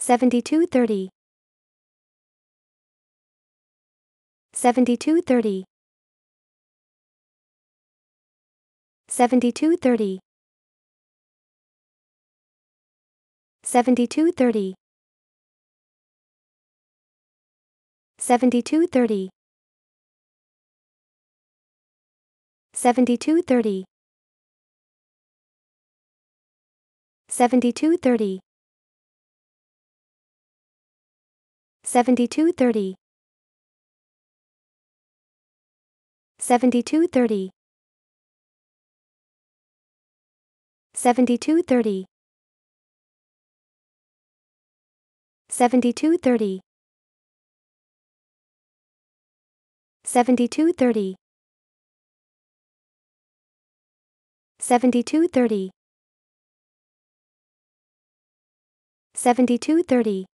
7230 7230 7230 7230 7230 7230 7230 7230 7230 7230 7230 7230 7230 7230